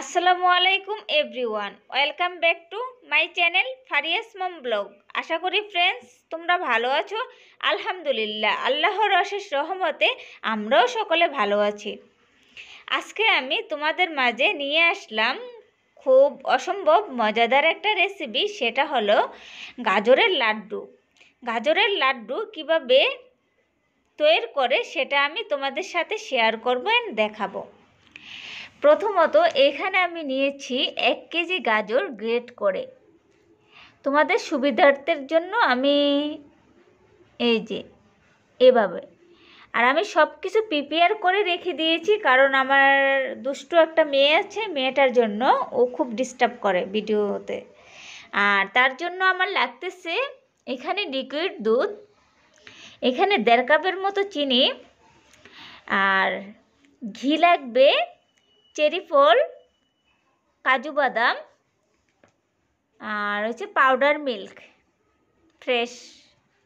আসসালামু আলাইকুম everyone welcome back to my channel Faria's mom vlog আশা করি ফ্রেন্ডস তোমরা ভালো আছো আলহামদুলিল্লাহ আল্লাহর অশেষ রহমতে আমরাও সকলে ভালো আছি আজকে আমি তোমাদের মাঝে নিয়ে আসলাম খুব অসম্ভব মজাদার একটা রেসিপি সেটা হলো গাজরের লাড্ডু গাজরের লাড্ডু কিভাবে তৈরি করে সেটা আমি তোমাদের সাথে শেয়ার করবো অ্যান্ড দেখাবো প্রথমত এখানে আমি নিয়েছি এক কেজি গাজর গ্রেট করে তোমাদের সুবিধার্থের জন্য আমি এই যে এভাবে আর আমি সব কিছু প্রিপেয়ার করে রেখে দিয়েছি কারণ আমার দুষ্টু একটা মেয়ে আছে মেয়েটার জন্য ও খুব ডিস্টার্ব করে ভিডিওতে আর তার জন্য আমার লাগতেছে এখানে লিকুইড দুধ এখানে দেড় কাপের মতো চিনি আর ঘি লাগবে চেরি ফল কাজু বাদাম আর হচ্ছে পাউডার মিল্ক ফ্রেশ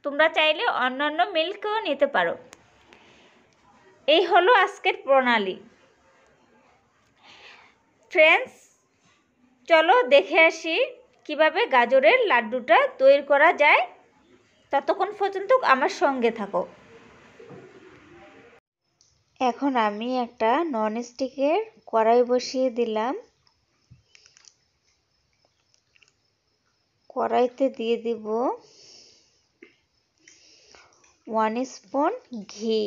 তোমরা চাইলে অন্যান্য মিল্কও নিতে পারো এই হলো আজকের প্রণালী ফ্রেন্ডস চলো দেখে আসি কিভাবে গাজরের লাড্ডুটা তৈরি করা যায় ততক্ষণ পর্যন্ত আমার সঙ্গে থাকো এখন আমি একটা ননস্টিকের কড়াই বসিয়ে দিলাম কড়াইতে দিয়ে দিব ওয়ান স্পুন ঘি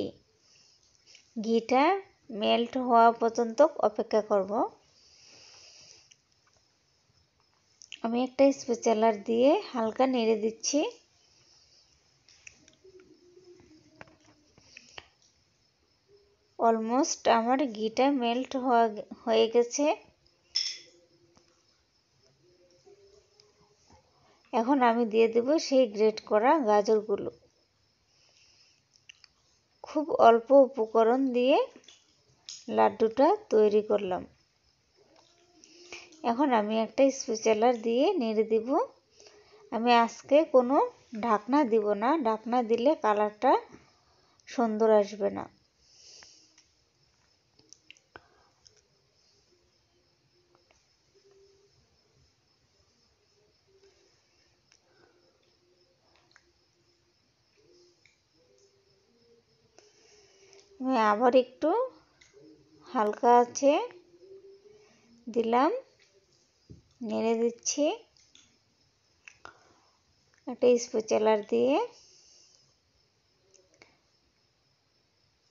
ঘিটা মেল্ট হওয়া পর্যন্ত অপেক্ষা করব আমি একটা স্পেচালার দিয়ে হালকা নেড়ে দিচ্ছি অলমোস্ট আমার ঘিটা মেল্ট হয়ে গেছে এখন আমি দিয়ে দেব সেই গ্রেট করা গাজরগুলো খুব অল্প উপকরণ দিয়ে লাড্ডুটা তৈরি করলাম এখন আমি একটা স্পেশালার দিয়ে নেড়ে দিব আমি আজকে কোনো ঢাকনা দিব না ঢাকনা দিলে কালারটা সুন্দর আসবে না আমি আবার একটু হালকা আছে দিলাম নেড়ে দিচ্ছি একটা স্পেচালার দিয়ে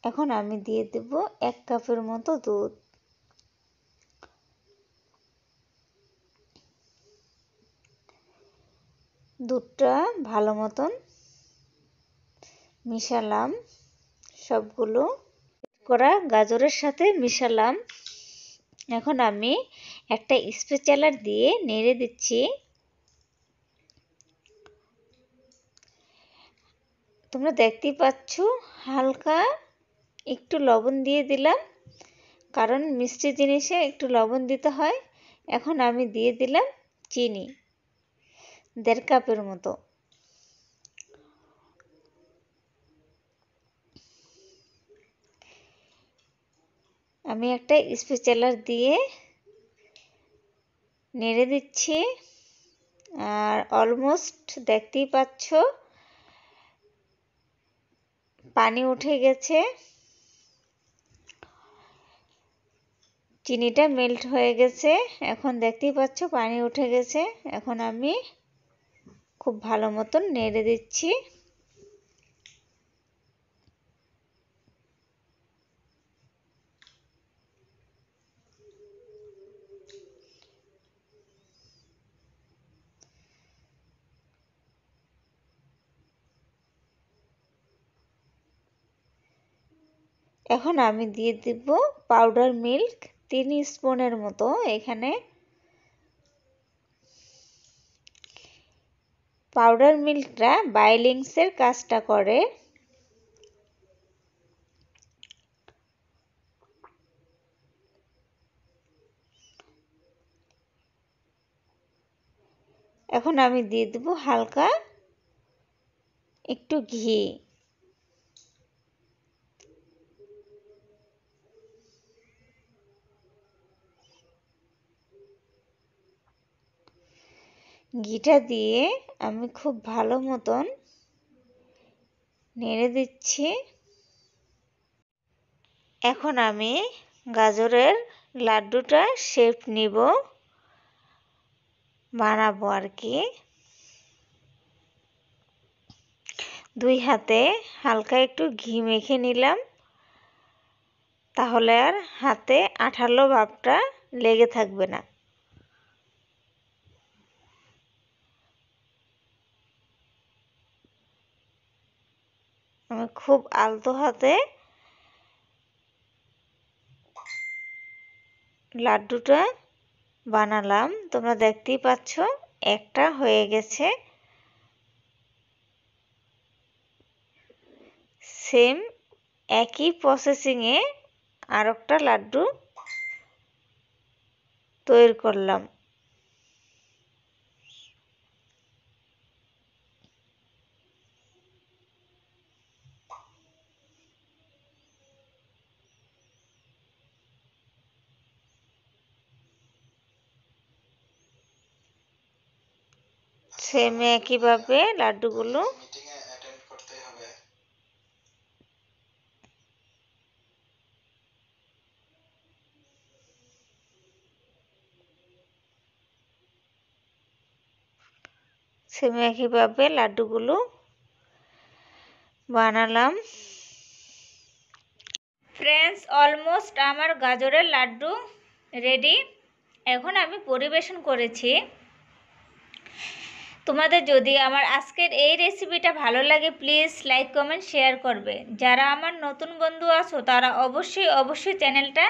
এখন আমি দিয়ে দেব এক কাপের মতো দুধ দুধটা ভালো মতন মিশালাম সবগুলো করা গাজরের সাথে মিশালাম এখন আমি একটা স্পেচালার দিয়ে নেড়ে দিচ্ছি তোমরা দেখতেই পাচ্ছ হালকা একটু লবণ দিয়ে দিলাম কারণ মিষ্টি জিনিসে একটু লবণ দিতে হয় এখন আমি দিয়ে দিলাম চিনি দেড় কাপের মতো আমি একটা স্পেচালার দিয়ে নেড়ে দিচ্ছি আর অলমোস্ট দেখতেই পাচ্ছ পানি উঠে গেছে চিনিটা মেল্ট হয়ে গেছে এখন দেখতেই পাচ্ছ পানি উঠে গেছে এখন আমি খুব ভালো মতন নেড়ে দিচ্ছি এখন আমি দিয়ে দিব পাউডার মিল্ক তিন স্পুনের মতো এখানে পাউডার মিল্কটা বাইলিংসের কাজটা করে এখন আমি দিয়ে দেবো হালকা একটু ঘি ঘিটা দিয়ে আমি খুব ভালো মতন নেড়ে দিচ্ছি এখন আমি গাজরের লাড্ডুটা শেপ নিব বানাবো আর কি দুই হাতে হালকা একটু ঘি মেখে নিলাম তাহলে আর হাতে আঠালো ভাবটা লেগে থাকবে না আমি খুব আলতো হাতে লাড্ডুটা বানালাম তোমরা দেখতেই পাচ্ছ একটা হয়ে গেছে সেম একই প্রসেসিংয়ে আরেকটা লাড্ডু তৈরি করলাম সেম একইভাবে লাড্ডুগুলো সেম একইভাবে লাড্ডুগুলো বানালাম ফ্রেন্ডস অলমোস্ট আমার গাজরের লাড্ডু রেডি এখন আমি পরিবেশন করেছি তোমাদের যদি আমার আজকের এই রেসিপিটা ভালো লাগে প্লিজ লাইক কমেন্ট শেয়ার করবে যারা আমার নতুন বন্ধু আছো তারা অবশ্যই অবশ্যই চ্যানেলটা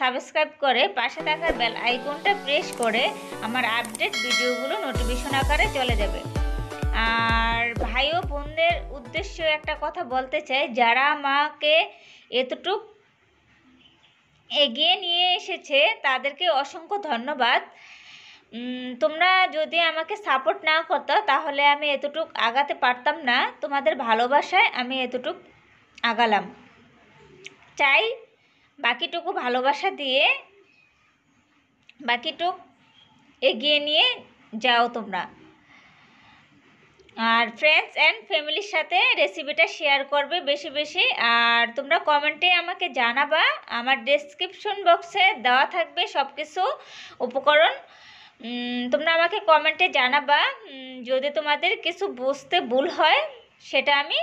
সাবস্ক্রাইব করে পাশে থাকা বেল আইকনটা প্রেস করে আমার আপডেট ভিডিওগুলো নোটিফিকেশন আকারে চলে যাবে আর ভাই ও বোনদের উদ্দেশ্য একটা কথা বলতে চাই যারা আমাকে এতটুক এগিয়ে নিয়ে এসেছে তাদেরকে অসংখ্য ধন্যবাদ তোমরা যদি আমাকে সাপোর্ট না করতো তাহলে আমি এতটুক আগাতে পারতাম না তোমাদের ভালোবাসায় আমি এতটুক আগালাম চাই বাকিটুকু ভালোবাসা দিয়ে বাকিটুক এগিয়ে নিয়ে যাও তোমরা আর ফ্রেন্ডস অ্যান্ড ফ্যামিলির সাথে রেসিপিটা শেয়ার করবে বেশি বেশি আর তোমরা কমেন্টে আমাকে জানাবা আমার ডেসক্রিপশন বক্সে দেওয়া থাকবে সব কিছু উপকরণ তোমরা আমাকে কমেন্টে জানাবা যদি তোমাদের কিছু বুঝতে ভুল হয় সেটা আমি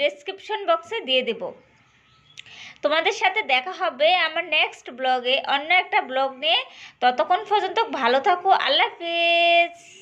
ডেসক্রিপশন বক্সে দিয়ে দেব তোমাদের সাথে দেখা হবে আমার নেক্সট ব্লগে অন্য একটা ব্লগ নিয়ে ততক্ষণ পর্যন্ত ভালো থাকো আল্লাহ হাফিজ